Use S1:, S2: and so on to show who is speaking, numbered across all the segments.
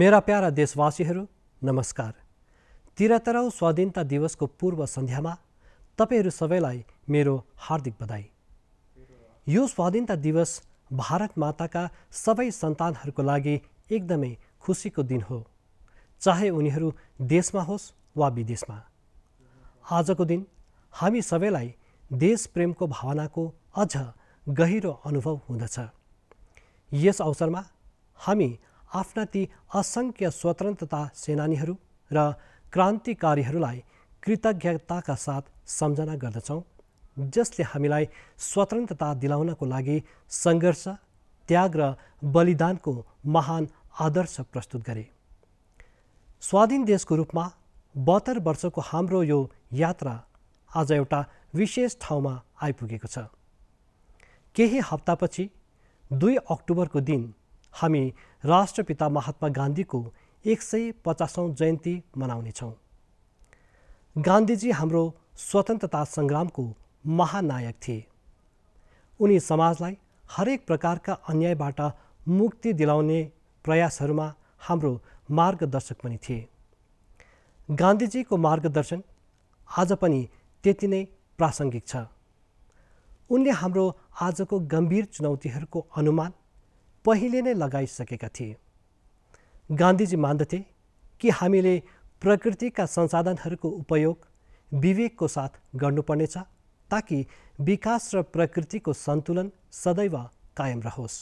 S1: मेरा प्यारा देशवासीहरू नमस्कार तिरातरौ स्वाधीनता दिवसको पूर्व सन्ध्यामा तपाईँहरू सबैलाई मेरो हार्दिक बधाई यो स्वाधीनता दिवस भारत माताका सबै सन्तानहरूको लागि एकदमै खुसीको दिन हो चाहे उनीहरू देशमा होस् वा विदेशमा आजको दिन हामी सबैलाई देश प्रेमको भावनाको अझ गहिरो अनुभव हुँदछ यस अवसरमा हामी आफ्ना ती असङ्ख्य स्वतन्त्रता सेनानीहरू र क्रान्तिकारीहरूलाई कृतज्ञताका साथ सम्झना गर्दछौँ जसले हामीलाई स्वतन्त्रता दिलाउनको लागि सङ्घर्ष त्याग र बलिदानको महान आदर्श प्रस्तुत गरे स्वाधीन देशको रूपमा बहत्तर वर्षको हाम्रो यो यात्रा आज एउटा विशेष ठाउँमा आइपुगेको छ केही हप्तापछि दुई अक्टोबरको दिन हामी राष्ट्रपिता महात्मा गान्धीको एक सय पचासौँ जयन्ती मनाउनेछौँ गान्धीजी हाम्रो स्वतन्त्रता सङ्ग्रामको महानायक थिए उनी समाजलाई हरेक प्रकारका अन्यायबाट मुक्ति दिलाउने प्रयासहरूमा हाम्रो मार्गदर्शक पनि थिए गान्धीजीको मार्गदर्शन आज पनि त्यति नै प्रासङ्गिक छ उनले हाम्रो आजको गम्भीर चुनौतीहरूको अनुमान पहिले नै लगाइसकेका थिए गान्धीजी मान्दथे कि हामीले प्रकृतिका संसाधनहरूको उपयोग विवेकको साथ गर्नुपर्नेछ ताकि विकास र प्रकृतिको सन्तुलन सदैव कायम रहोस्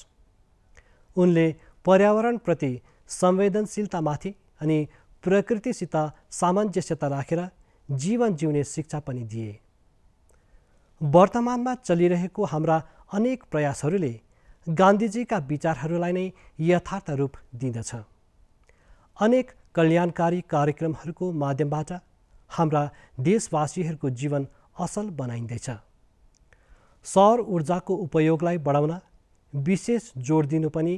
S1: उनले पर्यावरणप्रति संवेदनशीलतामाथि अनि प्रकृतिसित सामञ्जस्यता राखेर जीवन जिउने शिक्षा पनि दिए वर्तमानमा चलिरहेको हाम्रा अनेक प्रयासहरूले गान्धीजीका विचारहरूलाई नै यथार्थ रूप दिँदछ अनेक कल्याणकारी कार्यक्रमहरूको माध्यमबाट हाम्रा देशवासीहरूको जीवन असल बनाइँदैछ सौर ऊर्जाको उपयोगलाई बढाउन विशेष जोड दिनु पनि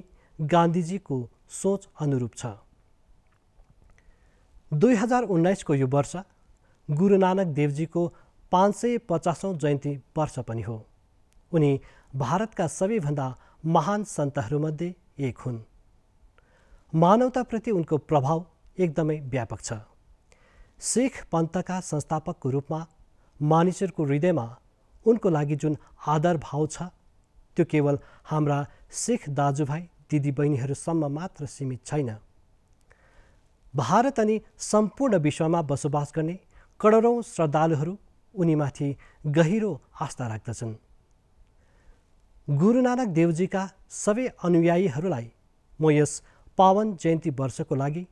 S1: गान्धीजीको सोच अनुरूप छ दुई हजार उन्नाइसको यो वर्ष गुरु नानक देवजीको पाँच सय पचासौँ जयन्ती वर्ष पनि हो उनी भारतका सबैभन्दा महान सन्तहरूमध्ये एक हुन् मानवताप्रति उनको प्रभाव एकदमै व्यापक छ सिख पन्थका संस्थापकको रूपमा मानिसहरूको हृदयमा उनको लागि जुन आदर भाव छ त्यो केवल हाम्रा सिख दाजुभाइ दिदीबहिनीहरूसम्म मात्र सीमित छैन भारत अनि सम्पूर्ण विश्वमा बसोबास गर्ने करोडौँ श्रद्धालुहरू उनीमाथि गहिरो आस्था राख्दछन् गुरु नानक देवजीका सबै अनुयायीहरूलाई म यस पावन जयन्ती वर्षको लागि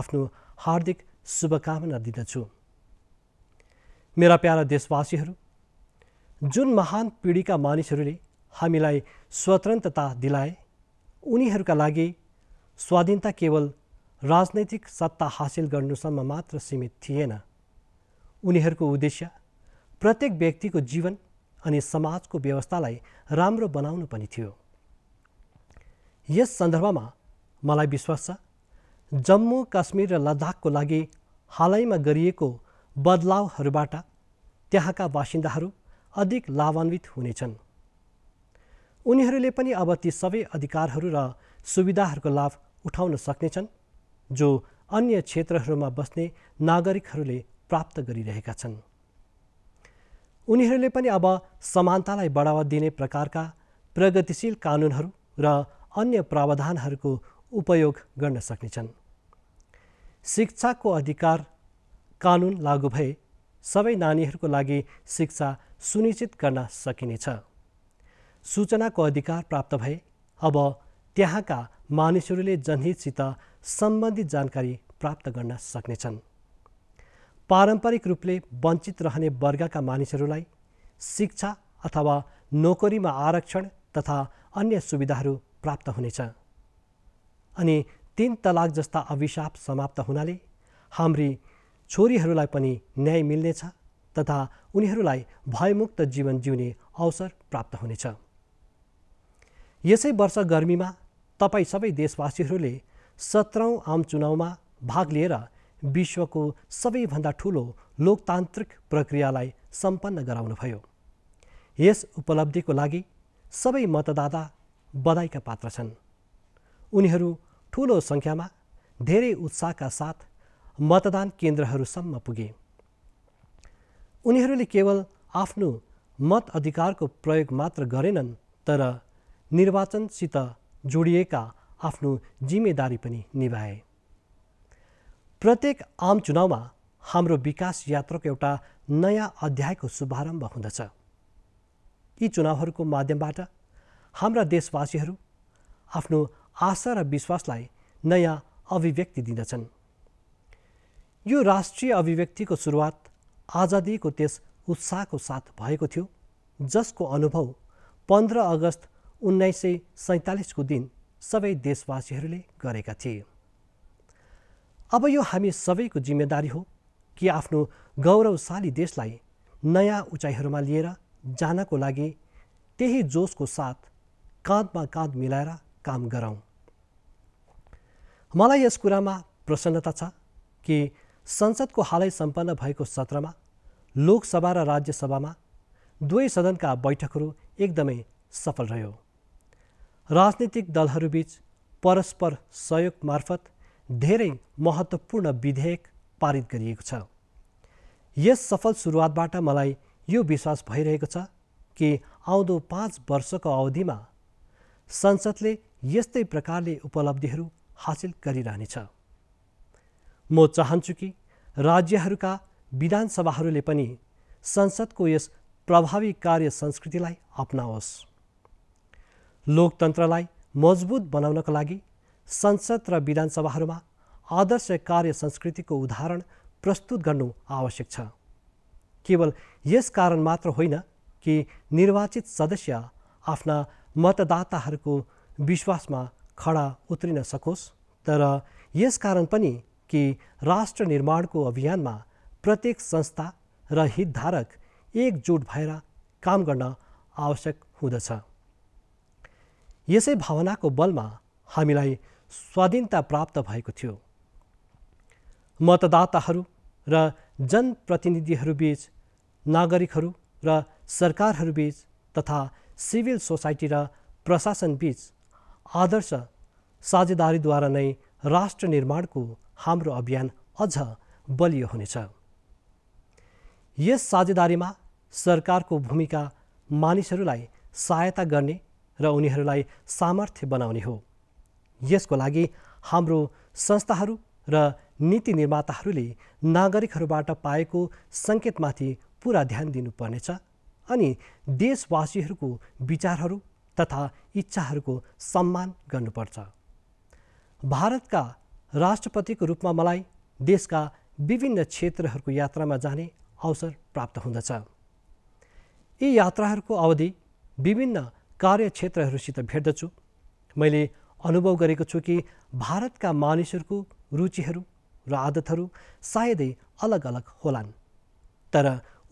S1: आफ्नो हार्दिक शुभकामना दिदछु मेरा प्यारा देशवासीहरू जुन महान पिँढीका मानिसहरूले हामीलाई स्वतन्त्रता दिलाए उनीहरूका लागि स्वाधीनता केवल राजनैतिक सत्ता हासिल गर्नुसम्म मात्र सीमित थिएन उनीहरूको उद्देश्य प्रत्येक व्यक्तिको जीवन अनि समाजको व्यवस्थालाई राम्रो बनाउनु पनि थियो यस सन्दर्भमा मलाई विश्वास छ जम्मू काश्मीर र लद्दाखको लागि हालैमा गरिएको बदलावहरूबाट त्यहाँका बासिन्दाहरू अधिक लाभान्वित हुनेछन् उनीहरूले पनि अब ती सबै अधिकारहरू र सुविधाहरूको लाभ उठाउन सक्नेछन् जो अन्य क्षेत्रहरूमा बस्ने नागरिकहरूले प्राप्त गरिरहेका छन् उनीहरूले पनि अब समानतालाई बढावा दिने प्रकारका प्रगतिशील कानुनहरू र अन्य प्रावधानहरूको उपयोग गर्न सक्नेछन् शिक्षाको अधिकार कानुन लागू भए सबै नानीहरूको लागि शिक्षा सुनिश्चित गर्न सकिनेछ सूचनाको अधिकार प्राप्त भए अब त्यहाँका मानिसहरूले जनहितसित सम्बन्धित जानकारी प्राप्त गर्न सक्नेछन् पारम्परिक रूपले वञ्चित रहने वर्गका मानिसहरूलाई शिक्षा अथवा नोकरीमा आरक्षण तथा अन्य सुविधाहरू प्राप्त हुनेछ अनि तिन तलाक जस्ता अभिशाप समाप्त हुनाले हाम्री छोरीहरूलाई पनि न्याय मिल्नेछ तथा उनीहरूलाई भयमुक्त जीवन जिउने अवसर प्राप्त हुनेछ यसै वर्ष गर्मीमा तपाईँ सबै देशवासीहरूले सत्रौँ आम चुनावमा भाग लिएर विश्वको सबैभन्दा ठुलो लोकतान्त्रिक प्रक्रियालाई सम्पन्न गराउनुभयो यस उपलब्धिको लागि सबै मतदाता बधाईका पात्र छन् उनीहरू ठुलो सङ्ख्यामा धेरै उत्साहका साथ मतदान केन्द्रहरूसम्म पुगे उनीहरूले केवल आफ्नो मत अधिकारको प्रयोग मात्र गरेनन् तर निर्वाचनसित जोडिएका आफ्नो जिम्मेदारी पनि निभाए प्रत्येक आम चुनावमा हाम्रो विकास यात्राको एउटा नयाँ अध्यायको शुभारम्भ हुँदछ यी चुनावहरूको माध्यमबाट हाम्रा देशवासीहरू आफ्नो आशा र विश्वासलाई नयाँ अभिव्यक्ति दिँदछन् यो राष्ट्रिय अभिव्यक्तिको सुरुवात आजादीको त्यस उत्साहको साथ भएको थियो जसको अनुभव पन्ध्र अगस्त उन्नाइस सय सैँतालिसको दिन सबै देशवासीहरूले गरेका थिए अब यो हामी सबैको जिम्मेदारी हो कि आफ्नो गौरवशाली देशलाई नयाँ उचाइहरूमा लिएर जानको लागि त्यही जोसको साथ काँधमा काँध मिलाएर काम गरौँ मलाई यस कुरामा प्रसन्नता छ कि संसदको हालै सम्पन्न भएको सत्रमा लोकसभा र राज्यसभामा दुवै सदनका बैठकहरू एकदमै सफल रह्यो राजनीतिक दलहरूबीच परस्पर सहयोग मार्फत धेरै महत्त्वपूर्ण विधेयक पारित गरिएको छ यस सफल सुरुवातबाट मलाई यो विश्वास भइरहेको छ कि आउँदो पाँच वर्षको अवधिमा संसदले यस्तै प्रकारले उपलब्धिहरू हासिल गरिरहनेछ म चाहन्छु कि राज्यहरूका विधानसभाहरूले पनि संसदको यस प्रभावी कार्य संस्कृतिलाई अप्नाओस् लोकतन्त्रलाई मजबुत बनाउनको लागि संसद र विधानसभाहरूमा आदर्श कार्य संस्कृतिको उदाहरण प्रस्तुत गर्नु आवश्यक छ केवल यस कारण मात्र होइन कि निर्वाचित सदस्य आफ्ना मतदाताहरूको विश्वासमा खडा उत्रिन सकोस् तर यस कारण पनि कि राष्ट्र निर्माणको अभियानमा प्रत्येक संस्था र हितधारक एकजुट भएर काम गर्न आवश्यक हुँदछ यसै भावनाको बलमा हामीलाई स्वाधीनता प्राप्त भएको थियो मतदाताहरू र जनप्रतिनिधिहरूबीच नागरिकहरू र सरकारहरूबीच तथा सिभिल सोसाइटी र प्रशासनबीच आदर्श साझेदारीद्वारा नै राष्ट्र निर्माणको हाम्रो अभियान अझ बलियो हुनेछ यस साझेदारीमा सरकारको भूमिका मानिसहरूलाई सहायता गर्ने र उनीहरूलाई सामर्थ्य बनाउने हो यसको लागि हाम्रो संस्थाहरू र नीति निर्माताहरूले नागरिकहरूबाट पाएको सङ्केतमाथि पुरा ध्यान दिनुपर्नेछ अनि देशवासीहरूको विचारहरू तथा इच्छाहरूको सम्मान गर्नुपर्छ भारतका राष्ट्रपतिको रूपमा मलाई देशका विभिन्न क्षेत्रहरूको यात्रामा जाने अवसर प्राप्त हुँदछ यी यात्राहरूको अवधि विभिन्न कार्यक्षेत्रहरूसित भेट्दछु मैले अनुभव गरेको छु कि भारतका मानिसहरूको रुचिहरू र आदतहरू सायदै अलग अलग होलान् तर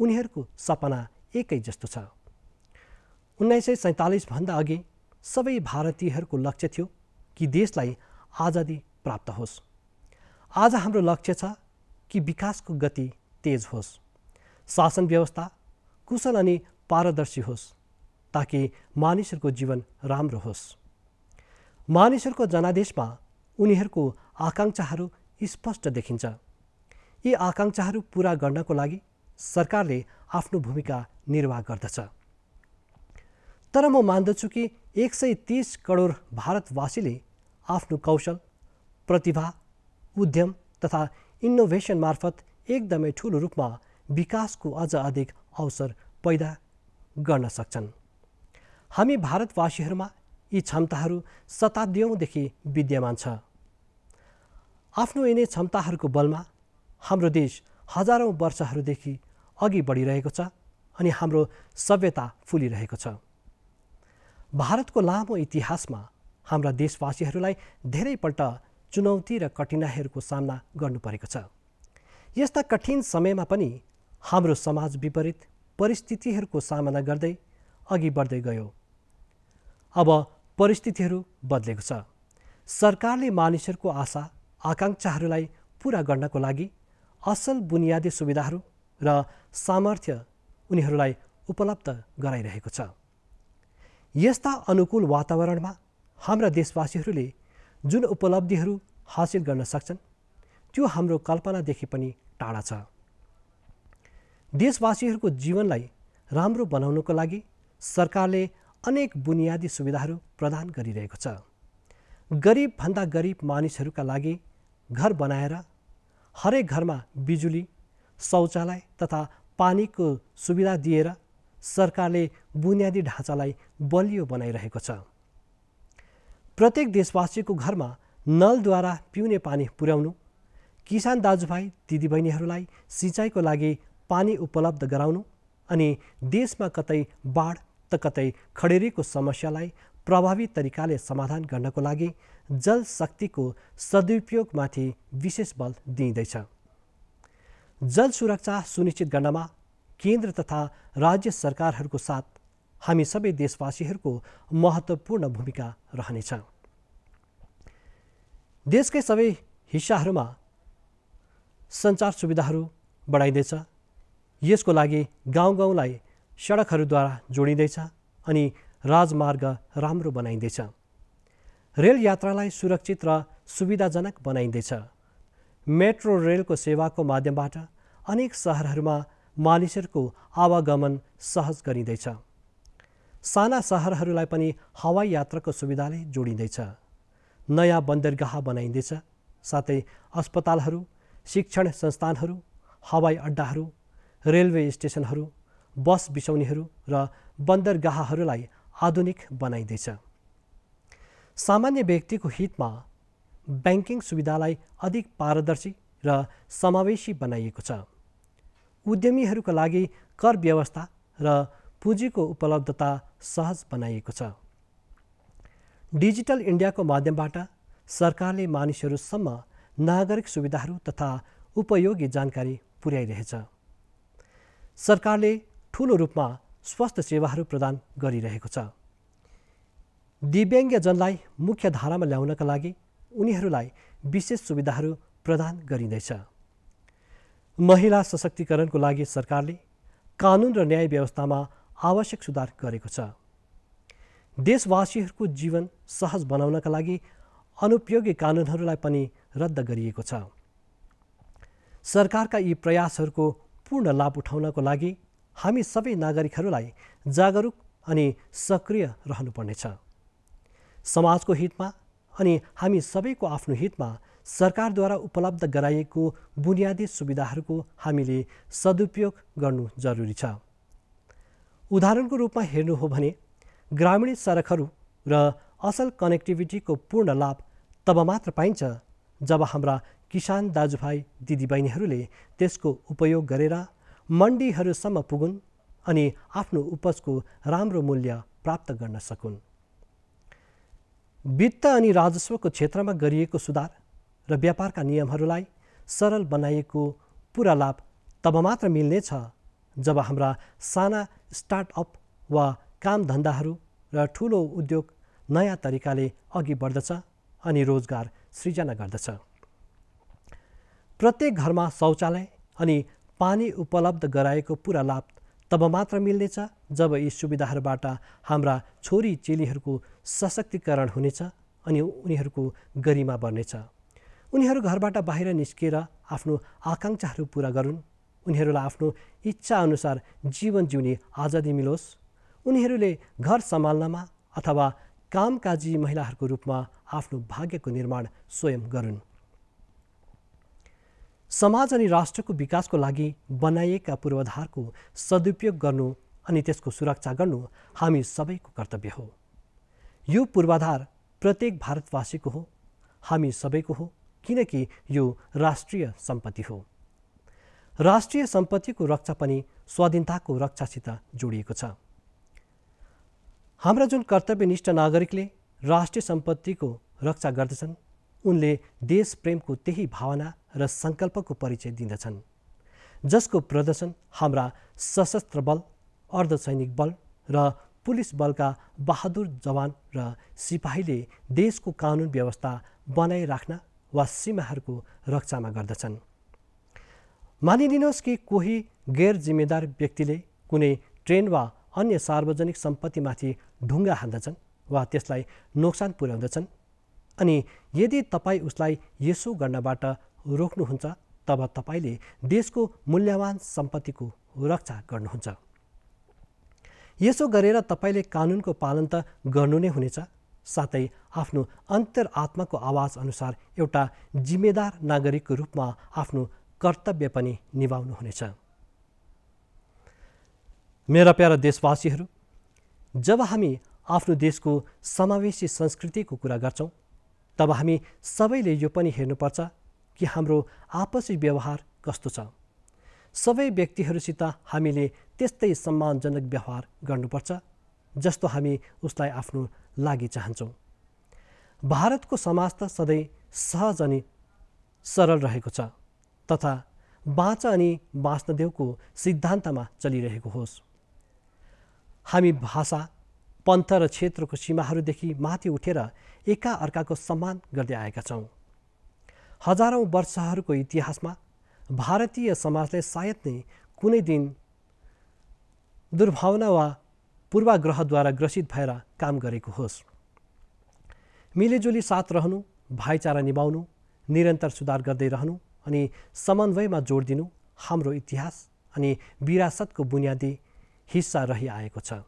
S1: उनीहरूको सपना एकै जस्तो छ उन्नाइस सय सैँतालिसभन्दा अघि सबै भारतीयहरूको लक्ष्य थियो कि देशलाई आजादी प्राप्त होस् आज हाम्रो लक्ष्य छ कि विकासको गति तेज होस् शासन व्यवस्था कुशल अनि पारदर्शी होस् ताकि मानिसहरूको जीवन राम्रो होस् मानिसहरूको जनादेशमा उनीहरूको आकाङ्क्षाहरू स्पष्ट देखिन्छ यी आकाङ्क्षाहरू पुरा गर्नको लागि सरकारले आफ्नो भूमिका निर्वाह गर्दछ तर म मान्दछु कि एक सय तिस करोड भारतवासीले आफ्नो कौशल प्रतिभा उद्यम तथा इनोभेसन मार्फत एकदमै ठुलो रूपमा विकासको अझ अधिक अवसर पैदा गर्न सक्छन् हामी भारतवासीहरूमा यी क्षमताहरू शताब्दीयौँदेखि विद्यमान छ आफ्नो यिनै क्षमताहरूको बलमा हाम्रो देश हजारौँ वर्षहरूदेखि अघि बढिरहेको छ अनि हाम्रो सभ्यता फुलिरहेको छ भारतको लामो इतिहासमा हाम्रा देशवासीहरूलाई धेरैपल्ट चुनौती र कठिनाइहरूको सामना गर्नु परेको छ यस्ता कठिन समयमा पनि हाम्रो समाज विपरीत परिस्थितिहरूको सामना गर्दै अघि बढ्दै गयो अब परिस्थितिहरू बदलेको छ सरकारले मानिसहरूको आशा आकाङ्क्षाहरूलाई पुरा गर्नको लागि असल बुनियादी सुविधाहरू र सामर्थ्य उनीहरूलाई उपलब्ध गराइरहेको छ यस्ता अनुकूल वातावरणमा हाम्रा देशवासीहरूले जुन उपलब्धिहरू हासिल गर्न सक्छन् त्यो हाम्रो कल्पनादेखि पनि टाढा छ देशवासीहरूको जीवनलाई राम्रो बनाउनको लागि सरकारले अनेक बुनियादी सुविधाहरू प्रदान गरिरहेको छ गरिबभन्दा गरिब मानिसहरूका लागि घर बनाएर हरेक घरमा बिजुली शौचालय तथा पानीको सुविधा दिएर सरकारले बुनियादी ढाँचालाई बलियो बनाइरहेको छ प्रत्येक देशवासीको घरमा नलद्वारा पिउने पानी पुर्याउनु किसान दाजुभाइ दिदीबहिनीहरूलाई सिँचाइको लागि पानी उपलब्ध गराउनु अनि देशमा कतै बाढ त कतै खडेरीको समस्यालाई प्रभावी तरिकाले समाधान गर्नको लागि जल शक्तिको सदुपयोगमाथि विशेष बल दिइँदैछ जल सुरक्षा सुनिश्चित गर्नमा केन्द्र तथा राज्य सरकारहरूको साथ हामी सबै देशवासीहरूको महत्त्वपूर्ण भूमिका रहनेछ देशकै सबै हिस्साहरूमा सञ्चार सुविधाहरू बढाइँदैछ यसको लागि गाउँ गाउँलाई सडकहरूद्वारा जोडिँदैछ अनि राजमार्ग राम्रो बनाइँदैछ रेल यात्रालाई सुरक्षित र सुविधाजनक बनाइँदैछ मेट्रो रेलको सेवाको माध्यमबाट अनेक सहरहरूमा मानिसहरूको आवागमन सहज गरिँदैछ साना सहरहरूलाई पनि हवाई यात्राको सुविधाले जोडिँदैछ नयाँ बन्दरगाह बनाइँदैछ साथै अस्पतालहरू शिक्षण संस्थानहरू हवाई अड्डाहरू रेलवे स्टेसनहरू बस बिसाउनेहरू र बन्दरगाहहरूलाई आधुनिक बनाइँदैछ सामान्य व्यक्तिको हितमा ब्याङ्किङ सुविधालाई अधिक पारदर्शी र समावेशी बनाइएको छ उद्यमीहरूका लागि कर व्यवस्था र पुँजीको उपलब्धता सहज बनाइएको छ डिजिटल इन्डियाको माध्यमबाट सरकारले मानिसहरूसम्म नागरिक सुविधाहरू तथा उपयोगी जानकारी पुर्याइरहेछ सरकारले ठुलो रूपमा स्वास्थ्य सेवाहरू प्रदान गरिरहेको छ दिव्याङ्गजनलाई मुख्य धारामा ल्याउनका लागि उनीहरूलाई विशेष सुविधाहरू प्रदान गरिँदैछ महिला सशक्तिकरणको लागि सरकारले कानुन र न्याय व्यवस्थामा आवश्यक सुधार गरेको छ देशवासीहरूको जीवन सहज बनाउनका लागि अनुपयोगी कानुनहरूलाई पनि रद्द गरिएको छ सरकारका यी प्रयासहरूको पूर्ण लाभ उठाउनको लागि हामी सबै नागरिकहरूलाई जागरुक अनि सक्रिय रहनुपर्नेछ समाजको हितमा अनि हामी सबैको आफ्नो हितमा सरकारद्वारा उपलब्ध गराइएको बुनियादी सुविधाहरूको हामीले सदुपयोग गर्नु जरुरी छ उदाहरणको रूपमा हेर्नु हो भने ग्रामीण सडकहरू र असल कनेक्टिभिटीको पूर्ण लाभ तब मात्र पाइन्छ जब हाम्रा किसान दाजुभाइ दिदीबहिनीहरूले त्यसको उपयोग गरेर मण्डीहरूसम्म पुगुन् अनि आफ्नो उपजको राम्रो मूल्य प्राप्त गर्न सकुन् वित्त अनि राजस्वको क्षेत्रमा गरिएको सुधार र व्यापारका नियमहरूलाई सरल बनाइएको पुरा लाभ तब मात्र मिल्नेछ जब हाम्रा साना स्टार्टअप वा कामधन्दाहरू र ठुलो उद्योग नयाँ तरिकाले अघि बढ्दछ अनि रोजगार सृजना गर्दछ प्रत्येक घरमा शौचालय अनि पानी उपलब्ध गराएको पुरा लाभ तब मात्र मिल्नेछ जब यी सुविधाहरूबाट हाम्रा छोरी चेलीहरूको सशक्तिकरण हुनेछ अनि उनीहरूको गरिमा बढ्नेछ उनीहरू घरबाट बाहिर निस्किएर आफ्नो आकाङ्क्षाहरू पुरा गरून् उनीहरूलाई आफ्नो इच्छाअनुसार जीवन जिउने आजादी मिलोस् उनीहरूले घर सम्हाल्नमा अथवा कामकाजी महिलाहरूको रूपमा आफ्नो भाग्यको निर्माण स्वयं गरून् समाज अनि राष्ट्रको विकासको लागि बनाइएका पूर्वाधारको सदुपयोग गर्नु अनि त्यसको सुरक्षा गर्नु हामी सबैको कर्तव्य हो यो पूर्वाधार प्रत्येक भारतवासीको हो हामी सबैको हो किनकि यो राष्ट्रिय सम्पत्ति हो राष्ट्रिय सम्पत्तिको रक्षा पनि स्वाधीनताको रक्षासित जोडिएको छ हाम्रा जुन कर्तव्यनिष्ठ नागरिकले राष्ट्रिय सम्पत्तिको रक्षा गर्दछन् उनले देशप्रेमको त्यही भावना र सङ्कल्पको परिचय दिँदछन् जसको प्रदर्शन हाम्रा सशस्त्र बल अर्धसैनिक बल र पुलिस बलका बहादुर जवान र सिपाहीले देशको कानुन व्यवस्था बनाइराख्न वा सीमाहरूको रक्षामा गर्दछन् मानिलिनुहोस् कि कोही गैर जिम्मेदार व्यक्तिले कुनै ट्रेन वा अन्य सार्वजनिक सम्पत्तिमाथि ढुङ्गा हान्दछन् वा त्यसलाई नोक्सान पुर्याउँदछन् अनि यदि तपाईँ उसलाई यसो गर्नबाट रोक्नुहुन्छ तब तपाईँले देशको मूल्यवान सम्पत्तिको रक्षा गर्नुहुन्छ यसो गरेर तपाईँले कानुनको पालन त गर्नु नै हुनेछ साथै आफ्नो आत्माको आवाज अनुसार एउटा जिम्मेदार नागरिकको रूपमा आफ्नो कर्तव्य पनि निभाउनुहुनेछ मेरा प्यारा देशवासीहरू जब हामी आफ्नो देशको समावेशी संस्कृतिको कुरा गर्छौँ तब हामी सबैले यो पनि हेर्नुपर्छ कि हाम्रो आपसी व्यवहार कस्तो छ सबै व्यक्तिहरूसित हामीले त्यस्तै सम्मानजनक व्यवहार गर्नुपर्छ जस्तो हामी उसलाई आफ्नो लागि चाहन्छौँ भारतको समाज त सधैँ सहज अनि सरल रहेको छ तथा बाँच अनि बाँच्न देउको सिद्धान्तमा चलिरहेको होस् हामी भाषा पन्थ र क्षेत्रको सीमाहरूदेखि माथि उठेर एका अर्काको सम्मान गर्दै आएका छौँ हजारौँ वर्षहरूको इतिहासमा भारतीय समाजले सायद नै कुनै दिन दुर्भावना वा पूर्वाग्रहद्वारा ग्रसित भएर काम गरेको होस् मिलेजुली साथ रहनु भाइचारा निभाउनु निरन्तर सुधार गर्दै रहनु अनि समन्वयमा जोड दिनु हाम्रो इतिहास अनि विरासतको बुनियादी हिस्सा रहिआएको छ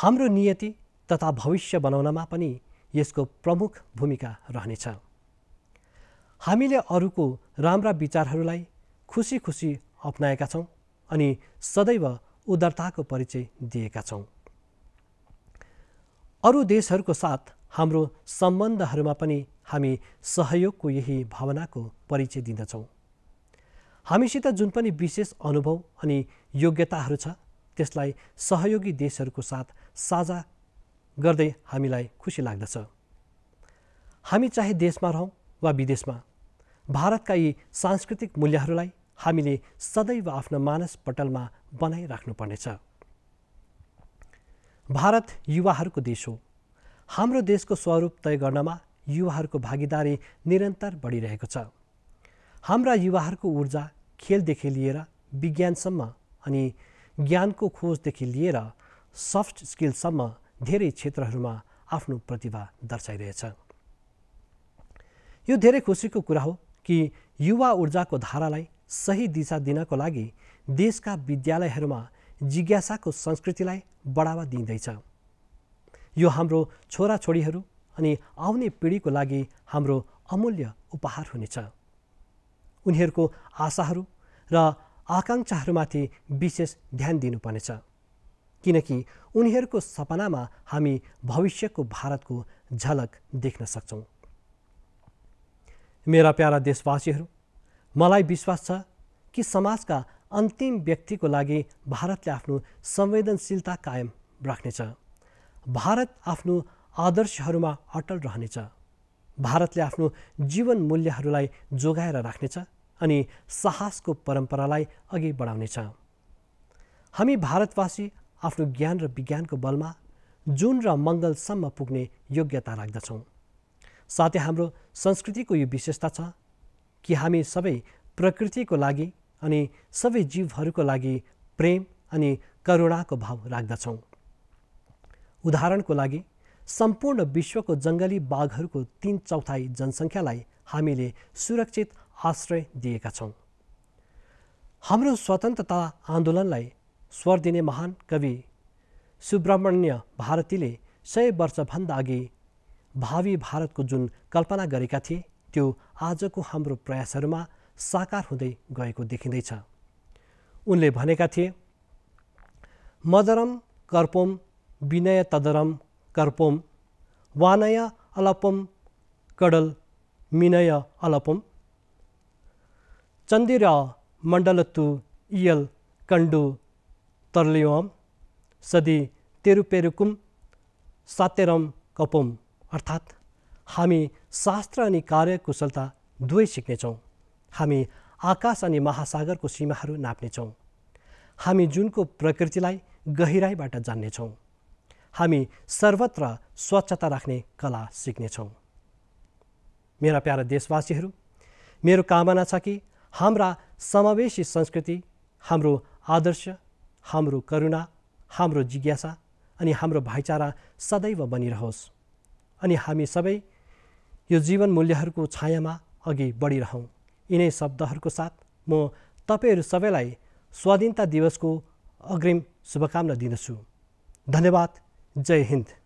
S1: हाम्रो नियति तथा भविष्य बनाउनमा पनि यसको प्रमुख भूमिका रहनेछ हामीले अरूको राम्रा विचारहरूलाई खुसी खुसी अप्नाएका छौँ अनि सदैव उदारताको परिचय दिएका छौँ अरू देशहरूको साथ हाम्रो सम्बन्धहरूमा पनि हामी सहयोगको यही भावनाको परिचय दिँदछौँ हामीसित जुन पनि विशेष अनुभव अनि योग्यताहरू छ त्यसलाई सहयोगी देशहरूको साथ साझा गर्दै हामीलाई खुसी लाग्दछ हामी चाहे देशमा रहौँ वा विदेशमा भारतका यी सांस्कृतिक मूल्यहरूलाई हामीले सदैव आफ्नो मानस पटलमा बनाइराख्नुपर्नेछ भारत युवाहरूको देश हो हाम्रो देशको स्वरूप तय गर्नमा युवाहरूको भागीदारी निरन्तर बढिरहेको छ हाम्रा युवाहरूको ऊर्जा खेलदेखि लिएर विज्ञानसम्म अनि ज्ञानको खोजदेखि लिएर सफ्ट स्किलसम्म धेरै क्षेत्रहरूमा आफ्नो प्रतिभा दर्शाइरहेछ यो धेरै खुसीको कुरा हो कि युवा ऊर्जाको धारालाई सही दिशा दिनको लागि देशका विद्यालयहरूमा जिज्ञासाको संस्कृतिलाई बढावा दिइँदैछ यो हाम्रो छोराछोरीहरू अनि आउने पिँढीको लागि हाम्रो अमूल्य उपहार हुनेछ उनीहरूको आशाहरू र आकाङ्क्षाहरूमाथि विशेष ध्यान दिनुपर्नेछ किनकि उनीहरूको सपनामा हामी भविष्यको भारतको झलक देख्न सक्छौँ मेरा प्यारा देशवासीहरू मलाई विश्वास छ कि समाजका अन्तिम व्यक्तिको लागि भारतले आफ्नो संवेदनशीलता कायम राख्नेछ भारत आफ्नो आदर्शहरूमा अटल रहनेछ भारतले आफ्नो जीवन मूल्यहरूलाई जोगाएर राख्नेछ अनि साहसको परम्परालाई अघि बढाउनेछ हामी भारतवासी आफ्नो ज्ञान र विज्ञानको बलमा जुन र मङ्गलसम्म पुग्ने योग्यता राख्दछौँ साथै हाम्रो संस्कृतिको यो विशेषता छ कि हामी सबै प्रकृतिको लागि अनि सबै जीवहरूको लागि प्रेम अनि करुणाको भाव राख्दछौँ उदाहरणको लागि सम्पूर्ण विश्वको जङ्गली बाघहरूको तिन चौथाइ जनसङ्ख्यालाई हामीले सुरक्षित आश्रय दिएका छौँ हाम्रो स्वतन्त्रता आन्दोलनलाई स्वर दिने महान कवि सुब्रमण्य भारतीले सय वर्षभन्दा अघि भावी भारतको जुन कल्पना गरेका थिए त्यो आजको हाम्रो प्रयासहरूमा साकार हुँदै गएको देखिँदैछ उनले भनेका थिए मदरम कर्पोम विनय तदरम कर्पोम वानय अलपम कडल मिनय अलपम ಚಂದಿರಾ ಮಂಡಲತ್ತು ಇಯಲ್ कण्डु ತರ್ಲಿಯೋಂ सदी तेरुपेरुकुम सातेरम ಕಪುಂ अर्थात् हामी शास्त्र अनि कार्यकुशलता दुवै सिक्नेछौँ हामी आकाश अनि महासागरको सीमाहरू नाप्नेछौँ हामी जुनको प्रकृतिलाई गहिराईबाट जान्नेछौँ हामी सर्वत्र स्वच्छता राख्ने कला सिक्नेछौँ मेरा प्यारा देशवासीहरू मेरो कामना छ कि हाम्रा समावेशी संस्कृति हाम्रो आदर्श हाम्रो करुणा हाम्रो जिज्ञासा अनि हाम्रो भाइचारा सदैव बनिरहोस् अनि हामी सबै यो जीवन मूल्यहरूको छायामा अघि बढिरहौँ यिनै शब्दहरूको साथ म तपाईँहरू सबैलाई स्वाधीनता दिवसको अग्रिम शुभकामना दिँदछु धन्यवाद जय हिन्द